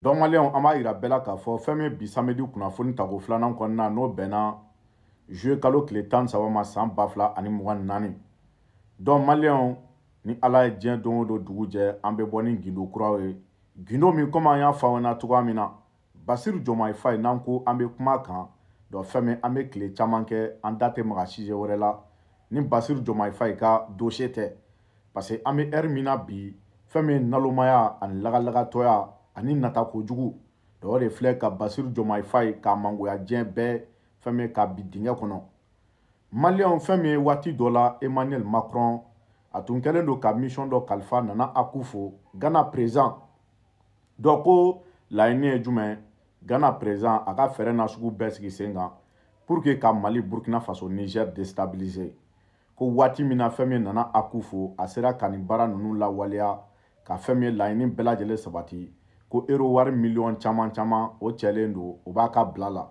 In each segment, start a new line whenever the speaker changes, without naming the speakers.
donc maliyɛnw an b'a yira bɛɛ la k'a fɔ fɛn min bi samedi kunnafoni tako filanan kɔnɔna n'o bɛnna juye kalo tile tan ni saba ma san ba fila ani mugan ni naani donc maliyɛnw ni ala ye diɲɛ don o don dugu jɛ an bɛ bɔ ni gindo kuraw ye gindo min komi an y'a fɔ aw ɲɛna cogoya min na basiru jɔnmayifa e, ye n'an ko an bɛ kuma kan dɔn fɛn min an bɛ tile caman kɛ an da tɛ maga sijɛ wɛrɛ la ni basiru jɔnmayifa e, yi e, ka dosiye tɛ parce que an bɛ ɛri min na bi fɛn min ye nalomaya ani lagalagatɔya ani nata kojugu dɔw de filɛ ka basiru jɔmayifa ye k'a mangoya diɲɛ bɛɛ fɛn min ye k'a bi dingɛ kɔnɔ maliyɛnw fɛn min ye waati dɔ la emmanuel macron a tun kɛlen don ka mission dɔ kalifa nana aku fo ghana président dɔ ko laɲini ye jumɛn ghana président a ka fɛɛrɛ nasugu bɛɛ sigi sen kan pour que ka mali burkina faso niger déstabiliser ko waati min na fɛn min nana aku fo a sera ka nin baara ninnu lawaleya ka fɛn min ye laɲini bɛɛ lajɛlen sabati ko ero wari miliyɔn caman caman o cɛlen don o b'a ka bila la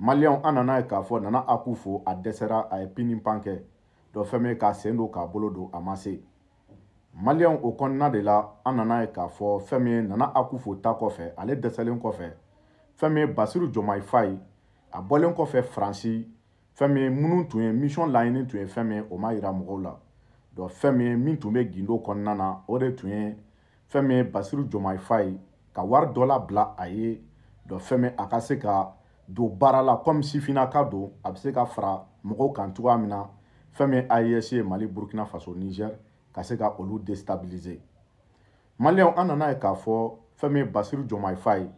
maliyɛnw an nana ye k'a fɔ nana aku fo a dɛsɛra a ye pini pan kɛ dɔ fɛn min k'a sen don k'a bolo don a ma se maliyɛnw o kɔnɔna de la an nana ye k'a fɔ fɛn min ye nana aku fo ta kɔfɛ ale dɛsɛlen kɔfɛ fɛn min ye basiru jɔmayifa ye a bɔlen kɔfɛ faransi fɛn min ye minnu tun ye misiyɔn laɲini tun ye fɛn min ye o ma yira mɔgɔw la dɔ fɛn min ye min tun bɛ gindo kɔnɔna na o de tun ye fɛn min ye basiru jɔmayifa ye ka wari dɔ labila a ye dɔ fɛn min a ka se ka don baara la comme sifinnaka don a bɛ se ka fara mɔgɔw kan cogoya min na fɛn min AES ye Mali Burkina Faso Niger ka se ka olu déstabiliser maliyɛnw an nana ye k'a fɔ fɛn min ye Basiru Jɔmayi Fa ye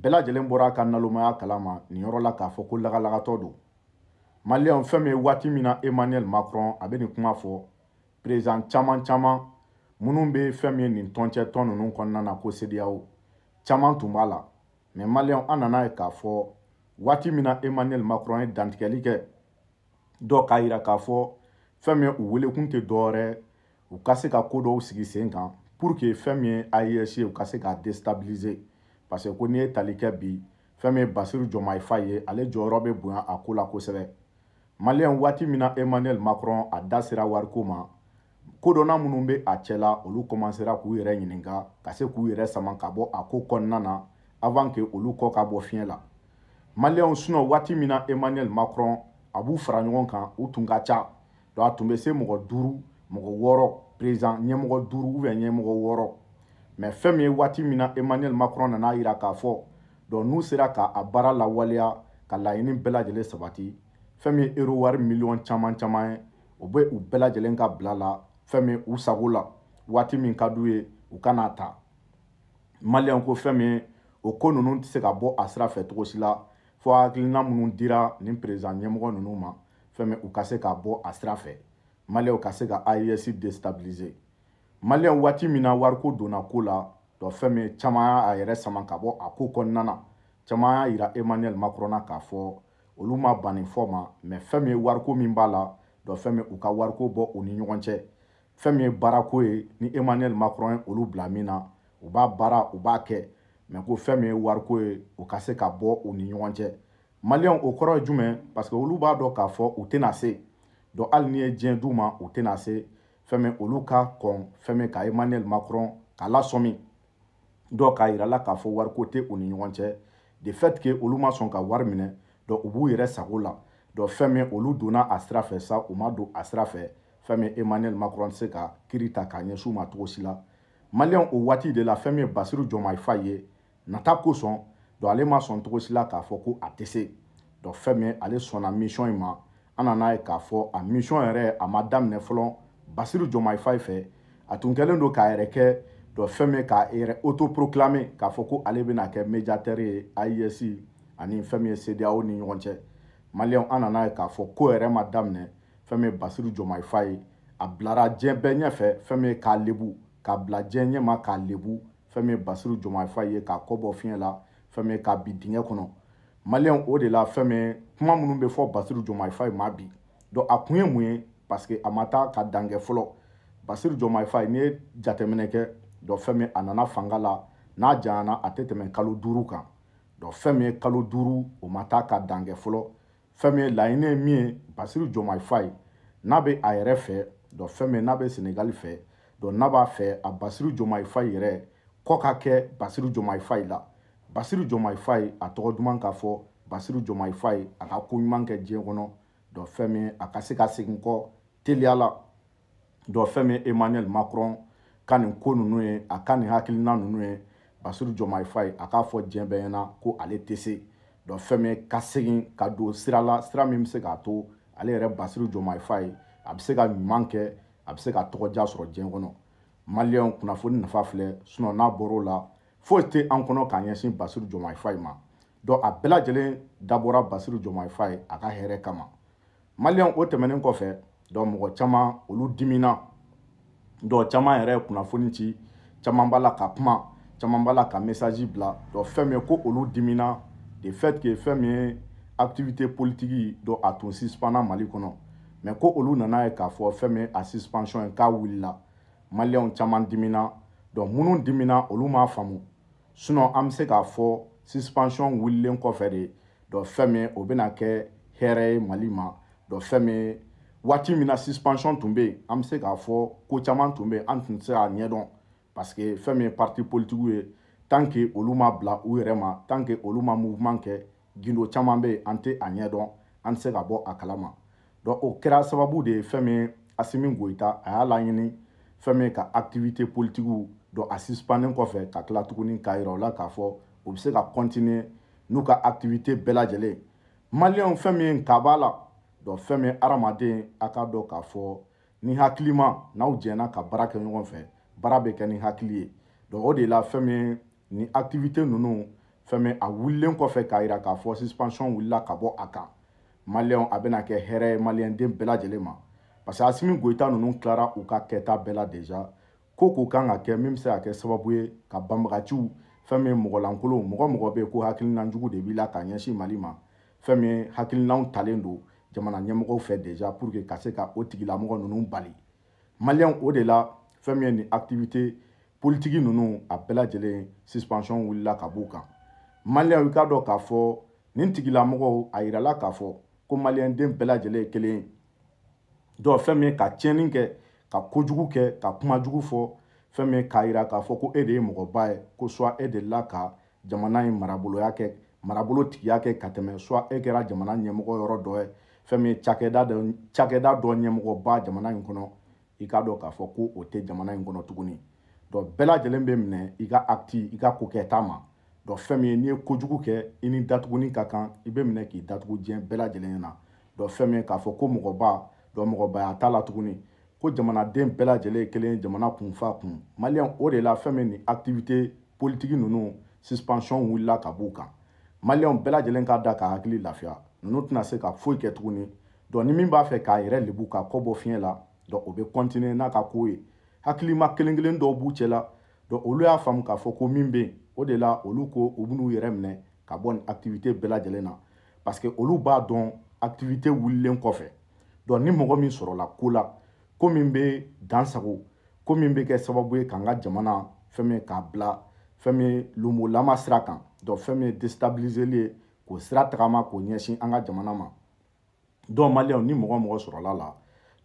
bɛɛ lajɛlen bɔra a ka nalomaya kalama nin yɔrɔ la k'a fɔ ko lagalagatɔ don maliyɛnw fɛn min ye waati min na Emmanuel Macron a bɛ nin kuma fɔ président caman caman minnu bɛ fɛn min ye nin tɔncɛ tɔn ninnu kɔnɔna na ko CEDEAO caman tun b'a la mɛ maliyɛnw an nana ye k'a fɔ waati min na emmanuel macron ye dantigɛli kɛ dɔ k'a yira k'a fɔ fɛn min u welekun tɛ dɔwɛrɛ u ka se ka koo dɔw sigi sen kan pour que fɛn min ye aes ye u ka se k'a destabilise parce que ko n'i ye tali kɛ bi fɛn min ye basiru jɔmayifa ye ale jɔyɔrɔ bɛ bonya a ko la kosɛbɛ maliyɛn waati min na emmanuel macron a da sera wariko ma kodɔnna minnu bɛ a cɛla olu kɔmansera k'u yɛrɛ ɲininka ka se k'u yɛrɛ sama ka bɔ a ko kɔnɔna na avant que olu kɔ ka bɔ fiɲɛ la maliyɛnw sinɔ waati min na emmanuel macron a b'u fara ɲɔgɔn kan u tun ka ca donc a tun bɛ se mɔgɔ duuru mɔgɔ wɔɔrɔ président ɲɛmɔgɔ duuru ubiyɛn ɲɛmɔgɔ wɔɔrɔ mɛ fɛn min ye waati min na emmanuel macron nana yira k'a fɔ donc n'u sera ka a baara lawaleya ka laɲini bɛɛ lajɛlen sabati fɛn min ye erowari miliyɔn caman caman ye o bɛ u bɛɛ lajɛlen ka bila la fɛn min u sago la waati min ka d'u ye u kana ta maliyɛn ko fɛn min o ko ninnu tɛ se ka bɔ a sira fɛ cogo si la fo hakilina minnu dira nin perezan ɲɛmɔgɔ ninnu ma fɛn min u ka se ka bɔ a sira fɛ maliyɛnw ka se ka aes destabiliser maliyɛn waati min na wariko donna ko la dɔ fɛn min caman y'a yɛrɛ sama ka bɔ a ko kɔnɔna na caman y'a yira emmanuel macron na k'a fɔ olu ma banni fɔ ma mɛ fɛn min ye wariko min b'a la dɔ fɛn min u ka wariko bɔ u ni ɲɔgɔn cɛ fɛn min ye baarako ye ni emmanuel macron ye olu bila min na u b'a baara u b'a kɛ mɛ ko fɛn min ye wariko ye u ka se ka bɔ u ni ɲɔgɔn cɛ maliyɛnw o kɔrɔ ye jumɛn parce que olu b'a dɔn k'a fɔ u tɛna se donc hali ni ye diɲɛ d'u ma u tɛna se fɛn min olu ka kɔn fɛn min ka emmanuel macron k'a lasɔmi dɔw k'a yira la k'a fɔ wariko tɛ u ni ɲɔgɔn cɛ de fait que olu ma sɔn ka wari minɛ donc u b'u yɛrɛ sago la donc fɛn min olu donna a sira fɛ sa u ma don a sira fɛ fɛn min emmanuel macron tɛ se ka kiri ta k'a ɲɛsin u ma cogo si la maliyɛn o waati de la fɛn min ye basiru jɔmayifa ye nata kosɔn donc ale ma sɔn cogo si la k'a fɔ ko a tɛ se donc fɛn min ale sɔnna mission in ma an nan'a ye k'a fɔ a mission yɛrɛ e e a ma daminɛ fɔlɔ basiru e jɔmayifa fɛ a tun kɛlen don k'a yɛrɛ kɛ donc fɛn min k'a yɛrɛ autoproclamer k'a fɔ ko ale bɛna kɛ médiateur ye AES ani fɛn min ye CEDEAO ni ɲɔgɔn cɛ maliyɛnw an nan'a ye k'a fɔ ko yɛrɛ ma daminɛ fɛn min ye basiru jɔmayifa ye a bilara diɲɛ bɛɛ ɲɛfɛ fɛn min ye k'a lebu k'a bila diɲɛ ɲɛma k'a lebu fɛn min ye basiru jɔmayifa ye k'a kɔ bɔ fiɲɛ la fɛn min ye k'a bin dingɛ kɔnɔ maliyɛn o de la fɛn min kuma minnu bɛ fɔ basiru jɔmayifa ye maa bi dɔn a kun ye mun ye paseke a ma taa ka dankɛ fɔlɔ basiru jɔmayifa ye n'i ye jateminɛ kɛ dɔn fɛn min a nana fanga la n'a janyana a tɛ tɛmɛ kalo duuru kan dɔn fɛn min ye kalo duuru o ma taa ka dankɛ fɔlɔ fɛn min ye laɲini ye min ye basiru jɔnmaifa ye n'a bɛ a yɛrɛ fɛ dɔn fɛn min n'a bɛ senegali fɛ dɔn n'a b'a fɛ a basiru jɔnmaifa yɛrɛ kɔ ka kɛ basiru jɔnmaifa ye la basiru jɔnmaifa ye a tɔgɔ duman ka fɔ basiru jɔnmaifa ye a ka ko ɲuman kɛ diɲɛ kɔnɔ dɔn fɛn min a ka se ka segin kɔ teliya la dɔn fɛn min emmanuel macron ka nin ko ninnu ye a ka nin hakilina ninnu ye basiru jɔnmaifa ye a k'a fɔ diɲɛ bɛɛ ɲɛna ko ale tɛ se dɔn fɛn min ye ka segin ka don sira la sira min bɛ se k'a to ale yɛrɛ basiri jɔmayifa ye a bɛ se ka ɲuman kɛ a bɛ se ka tɔgɔdiya sɔrɔ diɲɛ kɔnɔ maliyɛnw kunnafoni nafa filɛ sinɔn n'a bɔr'o la foyi tɛ an kɔnɔ k'a ɲɛsin basiri jɔmayifa in ma dɔn a bɛɛ lajɛlen dabɔra basiri jɔmayifa ye a ka hɛrɛ kama maliyɛnw o tɛmɛnen kɔfɛ dɔn mɔgɔ caman olu dimina dɔn caman yɛrɛ ye kunnafoni ci caman b'a la ka kuma caman b'a la ka mesaji bila dɔn fɛn min ye ko olu dimina de fait que fɛn min ye activité politique dɔ a tun suspenna mali kɔnɔ mɛ ko olu nana ye k'a fɔ fɛn min ye a suspension ye k'a wulila maliyɛnw caman dimina donc minnu dimina olu m'a faamu sinon an bɛ se k'a fɔ suspension wulilen kɔfɛ de donc fɛn min o bɛna kɛ hɛrɛ ye mali ma donc fɛn min ye waati min na suspension tun bɛ yen an bɛ se k'a fɔ ko caman tun bɛ yen an tun tɛ se k'a ɲɛdɔn parce que fɛn min ye parti politique ye tant que olu ma bila u yɛrɛ ma tant que olu ma mouvement kɛ gindo caman bɛ yen an tɛ a ɲɛ dɔn an tɛ se ka bɔ a kalama o kɛra sababu de ye fɛn min asimi goyita a y'a laɲini fɛn min ka activité politigiw dɔn a suspannen kɔfɛ ka tila tuguni k'a yira u la k'a fɔ u bɛ se ka continuer n'u ka activité bɛɛ lajɛlen maliyɛnw fɛn min ye nka b'a la donc fɛn min ye hadamaden a k'a dɔn k'a fɔ ni hakilima n'aw jɛnna ka baara kɛ ɲɔgɔn fɛ baara bɛ kɛ ni hakili ye donc o de la fɛn min ye nin activité ninnu fɛn min a wulilen kɔfɛ k'a yira k'a fɔ suspension wulila ka bɔ a kan maliyɛnw a bɛna kɛ hɛrɛ ye maliyɛnden bɛɛ lajɛlen ma parce que asimi goyita ninnu tilara u ka kɛta bɛɛ la déjà ko k'u kan ka kɛ min bɛ se ka kɛ sababu ye ka banbagaciw fɛn min ye mɔgɔlankolon mɔgɔ mɔgɔ bɛ yen ko hakilinajugu de b'i la k'a ɲɛsin mali ma fɛn min ye hakilinaw talen don jamana ɲɛmɔgɔw fɛ déjà pour que ka se ka o tigilamɔgɔ ninnu bali maliyɛnw o de la fɛn min ye nin activité politiki ninnu a bɛɛ lajɛlen suspension wulila ka b'u kan maliyɛnw i k'a dɔn k'a fɔ nin tigilamɔgɔw a yirala k'a fɔ ko maliyɛnden bɛɛ lajɛlen ye kelen ye dɔw fɛn min ye ka tiɲɛni kɛ ka kojugu kɛ ka kumajugu fɔ fɛn min ye k'a yira k'a fɔ ko e de ye mɔgɔba ye ko soit e delila ka jamana in maraboloya kɛ marabolo tigiya kɛ ka tɛmɛ soit e kɛra jamana ɲɛmɔgɔ yɔrɔ dɔ ye fɛn min ye cakɛda dɔ cakɛda dɔ ɲɛmɔgɔba jamana in kɔnɔ i k'a dɔn k'a fɔ ko o tɛ jamana in kɔnɔ tuguni dɔn bɛɛ lajɛlen bɛ minɛ i ka akiti i ka kokɛta ma dɔn fɛn min ye n'i ye kojugu kɛ i ni datuguni ka kan i bɛ minɛ k'i datugu diɲɛ bɛɛ lajɛlen na dɔn fɛn min ye k'a fɔ ko mɔgɔba dɔn mɔgɔbaya t'a la tuguni ko jamanaden bɛɛ lajɛlen ye kelen ye jamana kunfa kun maliyɛn o de la fɛn min ni activité politique ninnu suspension wulila ka b'u kan maliyɛn bɛɛ lajɛlen ka da ka hakili lafiya ninnu tɛna se ka foyi kɛ tuguni dɔn ni min b'a fɛ k'a yɛrɛ lebu ka kɔ bɔ fiɲɛ la dɔn o bɛ continuer n'a ka ko ye hakilima kelen kelen dɔw b'u cɛla donc olu y'a faamu k'a fɔ ko min bɛ yen o de la olu ko u b'u yɛrɛ minɛ ka bɔ nin activité bɛɛ lajɛlen na parce que olu b'a dɔn activité wulilen kɔfɛ donc ni mɔgɔ min sɔrɔla ko la ko min bɛ dan sago ko min bɛ kɛ sababu ye k'an ka jamana fɛn min k'a bila fɛn min lomolama sira kan donc fɛn min ye déstabiliseli ye k'o sira tagama k'o ɲɛsin an ka jamana ma donc maliyɛnw ni mɔgɔ mɔgɔ sɔrɔla la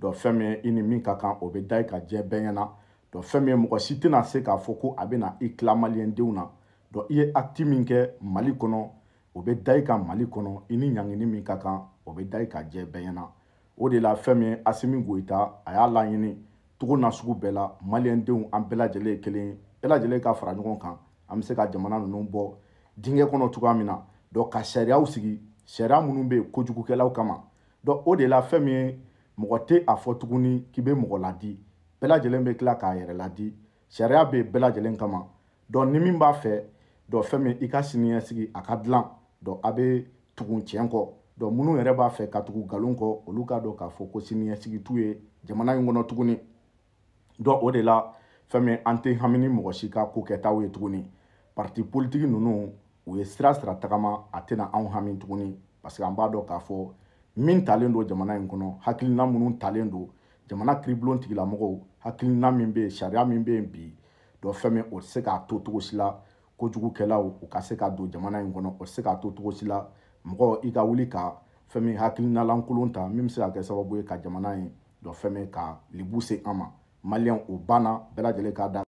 dɔn fɛn min i ni min ka kan o bɛ da i ka diɲɛ bɛɛ ɲɛna dɔn fɛn min ye mɔgɔ si tɛna se k'a fɔ ko a bɛna i tila maliyɛndenw na dɔn i ye acte min kɛ mali kɔnɔ o bɛ da i kan mali kɔnɔ i ni ɲangini min ka kan o bɛ da i ka diɲɛ bɛɛ ɲɛna o de la fɛn min ye asimi goyita a y'a laɲini togo nasugu bɛɛ la maliyɛndenw an bɛɛ lajɛlen ye kelen ye bɛɛ lajɛlen ka fara ɲɔgɔn kan an bɛ se ka jamana ninnu bɔ dingɛ kɔnɔ cogoya min na dɔn ka sariyaw sigi sariya minnu bɛ yen kojugukɛlaw kama dɔn o de la fɛn min ye mɔgɔ tɛ a fɔ tuguni k'i bɛ mɔgɔ ladi bɛɛ lajɛlen bɛ tila k'a yɛrɛ ladi sariya bɛ bɛɛ lajɛlen kama dɔn ni min b'a fɛ dɔn fɛn min i ka siniɲɛsigi a ka dilan dɔn a bɛ tugu tiɲɛ kɔ dɔn minnu yɛrɛ b'a fɛ ka tugu nkalon kɔ olu k'a dɔn k'a fɔ ko siniɲɛsigi t'u ye jamana in kɔnɔ tuguni dɔn o de la fɛn min an tɛ hami ni mɔgɔ si ka ko kɛtaw ye tuguni parti politiki ninnu u ye sira sira tagama a tɛna anw hami tuguni parce que an b'a dɔn k'a fɔ min talen don jamana in kɔnɔ hakilina minnu talen don jamana kiribulon tigilamɔgɔw hakilina min bɛ yen sariya min bɛ yen bi dɔ fɛn min o tɛ se k'a to cogo si la kojugukɛlaw u ka se ka don jamana in kɔnɔ o tɛ se k'a to cogo si la mɔgɔ i ka wuli ka fɛn min hakilinalankolon ta min bɛ se ka kɛ sababu ye ka jamana in dɔ fɛn min ka libu se an ma maliyɛn o banna bɛɛ lajɛlen k'a da